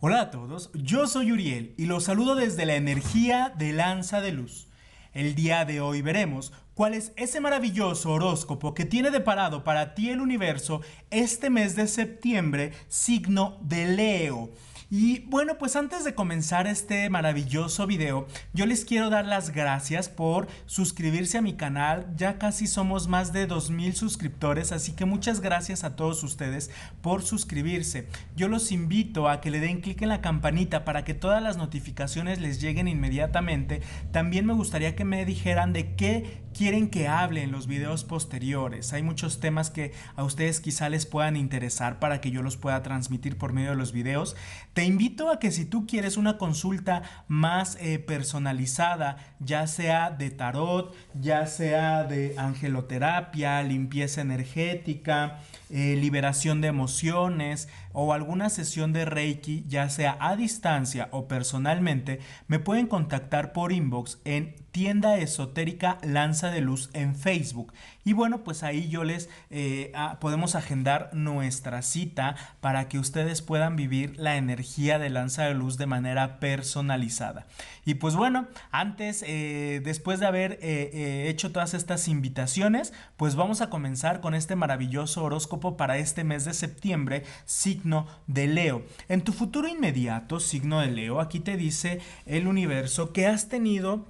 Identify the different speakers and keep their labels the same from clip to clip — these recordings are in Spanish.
Speaker 1: Hola a todos, yo soy Uriel y los saludo desde la energía de Lanza de Luz. El día de hoy veremos cuál es ese maravilloso horóscopo que tiene deparado para ti el universo este mes de septiembre, signo de Leo. Y bueno, pues antes de comenzar este maravilloso video, yo les quiero dar las gracias por suscribirse a mi canal. Ya casi somos más de 2.000 suscriptores, así que muchas gracias a todos ustedes por suscribirse. Yo los invito a que le den clic en la campanita para que todas las notificaciones les lleguen inmediatamente. También me gustaría que me dijeran de qué quieren que hable en los videos posteriores. Hay muchos temas que a ustedes quizá les puedan interesar para que yo los pueda transmitir por medio de los videos. Te invito a que si tú quieres una consulta más eh, personalizada, ya sea de tarot, ya sea de angeloterapia, limpieza energética, eh, liberación de emociones o alguna sesión de Reiki, ya sea a distancia o personalmente, me pueden contactar por inbox en Tienda Esotérica Lanza de Luz en Facebook. Y bueno, pues ahí yo les eh, ah, podemos agendar nuestra cita para que ustedes puedan vivir la energía de Lanza de Luz de manera personalizada. Y pues bueno, antes, eh, después de haber eh, hecho todas estas invitaciones, pues vamos a comenzar con este maravilloso horóscopo para este mes de septiembre, signo de Leo. En tu futuro inmediato, signo de Leo, aquí te dice el universo que has tenido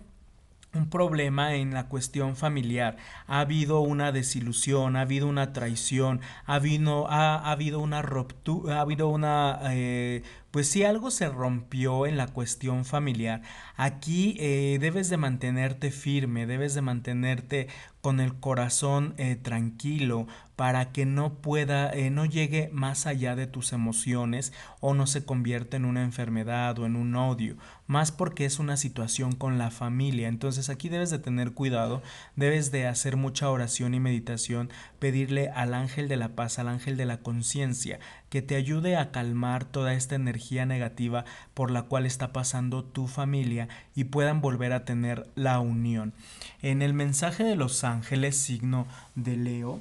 Speaker 1: un problema en la cuestión familiar, ha habido una desilusión, ha habido una traición, ha habido, ha, habido una ruptura, ha habido una... Eh, pues si algo se rompió en la cuestión familiar, aquí eh, debes de mantenerte firme, debes de mantenerte con el corazón eh, tranquilo para que no pueda, eh, no llegue más allá de tus emociones o no se convierta en una enfermedad o en un odio, más porque es una situación con la familia. Entonces aquí debes de tener cuidado, debes de hacer mucha oración y meditación, pedirle al ángel de la paz, al ángel de la conciencia, que te ayude a calmar toda esta energía negativa por la cual está pasando tu familia y puedan volver a tener la unión. En el mensaje de los ángeles, signo de Leo.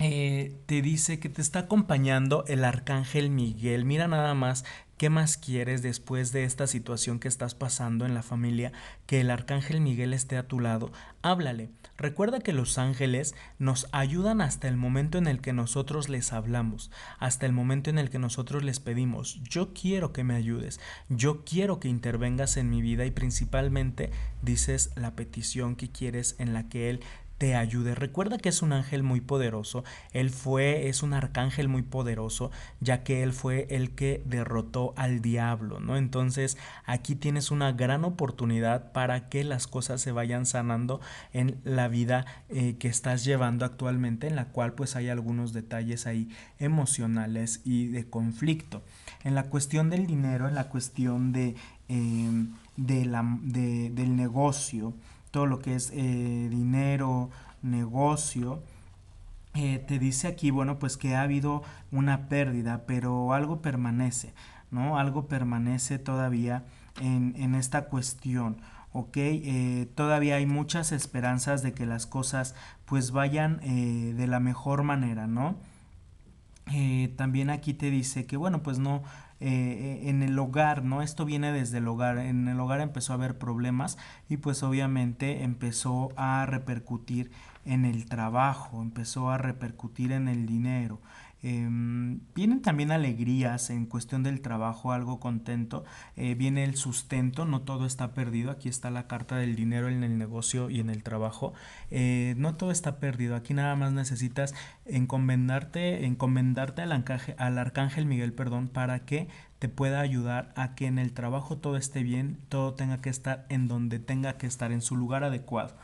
Speaker 1: Eh, te dice que te está acompañando el arcángel Miguel. Mira nada más ¿Qué más quieres después de esta situación que estás pasando en la familia que el arcángel Miguel esté a tu lado? Háblale. Recuerda que los ángeles nos ayudan hasta el momento en el que nosotros les hablamos, hasta el momento en el que nosotros les pedimos, yo quiero que me ayudes, yo quiero que intervengas en mi vida y principalmente dices la petición que quieres en la que Él te ayude. Recuerda que es un ángel muy poderoso, él fue, es un arcángel muy poderoso, ya que él fue el que derrotó al diablo, ¿no? Entonces aquí tienes una gran oportunidad para que las cosas se vayan sanando en la vida eh, que estás llevando actualmente, en la cual pues hay algunos detalles ahí emocionales y de conflicto. En la cuestión del dinero, en la cuestión de, eh, del negocio, todo lo que es eh, dinero, negocio, eh, te dice aquí, bueno, pues que ha habido una pérdida, pero algo permanece, ¿no? Algo permanece todavía en, esta cuestión. ¿ok? Eh, todavía hay muchas esperanzas de que las cosas pues vayan de la mejor manera, ¿no? también aquí te dice que bueno, pues no, eh, eh, en el hogar, ¿no? Esto viene desde el hogar. En el hogar empezó a haber problemas y pues obviamente empezó a repercutir en el trabajo, empezó a repercutir en el dinero, Em, vienen también alegrías en cuestión del trabajo, algo contento. Eh, viene el sustento, no todo está perdido. Aquí está la carta del dinero en el negocio y en el trabajo. Eh, no todo está perdido. Aquí nada más necesitas encomendarte, encomendarte al, arcángel, al arcángel Miguel, perdón, para que te pueda ayudar a que en el trabajo todo esté bien, todo tenga que estar en donde tenga que estar, en su lugar adecuado.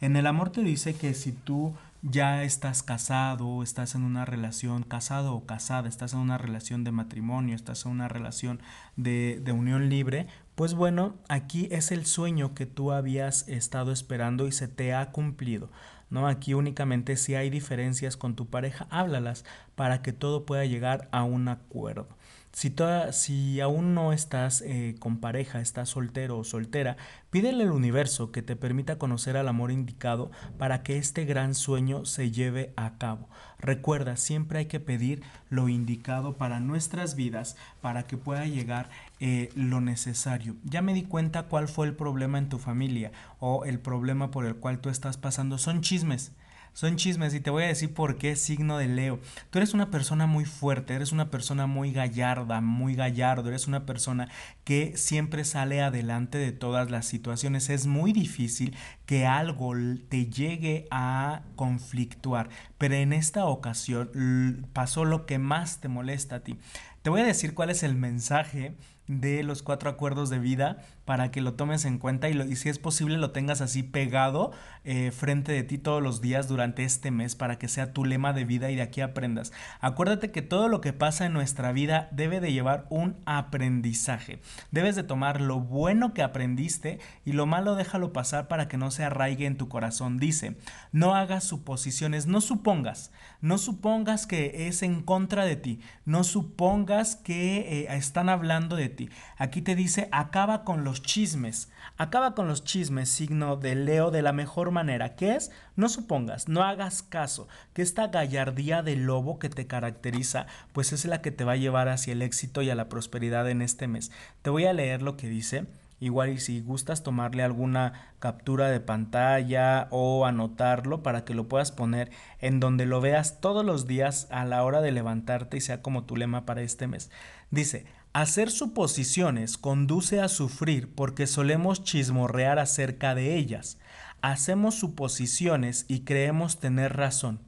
Speaker 1: En el amor te dice que si tú ya estás casado, estás en una relación casado o casada, estás en una relación de matrimonio, estás en una relación de, de, unión libre, pues bueno, aquí es el sueño que tú habías estado esperando y se te ha cumplido. ¿No? Aquí únicamente si hay diferencias con tu pareja, háblalas para que todo pueda llegar a un acuerdo. Si, si aún no estás eh, con pareja, estás soltero o soltera, pídele al universo que te permita conocer al amor indicado para que este gran sueño se lleve a cabo. Recuerda, siempre hay que pedir lo indicado para nuestras vidas, para que pueda llegar eh, lo necesario. Ya me di cuenta cuál fue el problema en tu familia o el problema por el cual tú estás pasando. Son chismes son chismes y te voy a decir por qué signo de Leo. Tú eres una persona muy fuerte, eres una persona muy gallarda, muy gallardo, eres una persona que siempre sale adelante de todas las situaciones. Es muy difícil que algo te llegue a conflictuar, pero en esta ocasión pasó lo que más te molesta a ti. Te voy a decir cuál es el mensaje de los cuatro acuerdos de vida para que lo tomes en cuenta y, si es posible lo tengas así pegado eh, frente de ti todos los días durante este mes para que sea tu lema de vida y de aquí aprendas. Acuérdate que todo lo que pasa en nuestra vida debe de llevar un aprendizaje. Debes de tomar lo bueno que aprendiste y lo malo déjalo pasar para que no se arraigue en tu corazón. Dice, no hagas suposiciones, no supongas, no supongas que es en contra de ti, no supongas que eh, están hablando de ti. Aquí te dice, acaba con los chismes, acaba con los chismes, signo de Leo de la mejor manera, que es, no supongas, no hagas caso, que esta gallardía de lobo que te caracteriza, pues es la que te va a llevar hacia el éxito y a la prosperidad en este mes. Te voy a leer lo que dice Igual y si gustas tomarle alguna captura de pantalla o anotarlo para que lo puedas poner en donde lo veas todos los días a la hora de levantarte y sea como tu lema para este mes. Dice, hacer suposiciones conduce a sufrir porque solemos chismorrear acerca de ellas. Hacemos suposiciones y creemos tener razón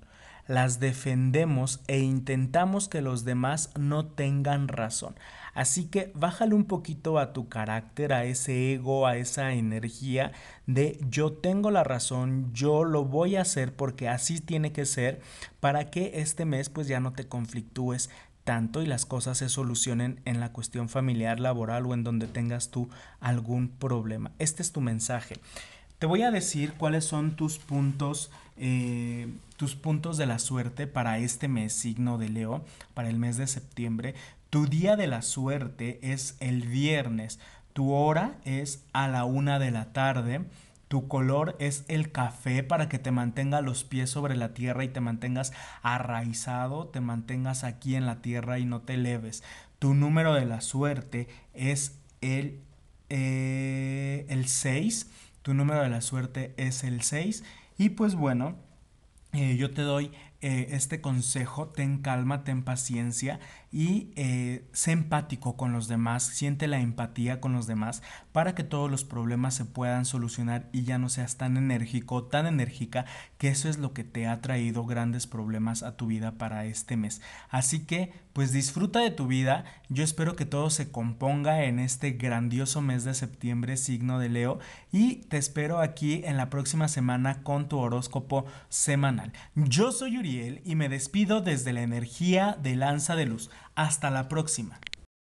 Speaker 1: las defendemos e intentamos que los demás no tengan razón. Así que bájale un poquito a tu carácter, a ese ego, a esa energía de yo tengo la razón, yo lo voy a hacer porque así tiene que ser para que este mes pues ya no te conflictúes tanto y las cosas se solucionen en la cuestión familiar, laboral o en donde tengas tú algún problema. Este es tu mensaje. Te voy a decir cuáles son tus puntos eh, tus puntos de la suerte para este mes, signo de Leo, para el mes de septiembre. Tu día de la suerte es el viernes. Tu hora es a la una de la tarde. Tu color es el café para que te mantenga los pies sobre la tierra y te mantengas arraizado, te mantengas aquí en la tierra y no te leves Tu número de la suerte es el, eh, el 6. Tu número de la suerte es el 6 y pues bueno, eh, yo te doy eh, este consejo, ten calma, ten paciencia y eh, sé empático con los demás, siente la empatía con los demás para que todos los problemas se puedan solucionar y ya no seas tan enérgico, tan enérgica, que eso es lo que te ha traído grandes problemas a tu vida para este mes. Así que, pues disfruta de tu vida, yo espero que todo se componga en este grandioso mes de septiembre, signo de Leo, y te espero aquí en la próxima semana con tu horóscopo semanal. Yo soy Uriel y me despido desde la energía de Lanza de Luz. Hasta la próxima.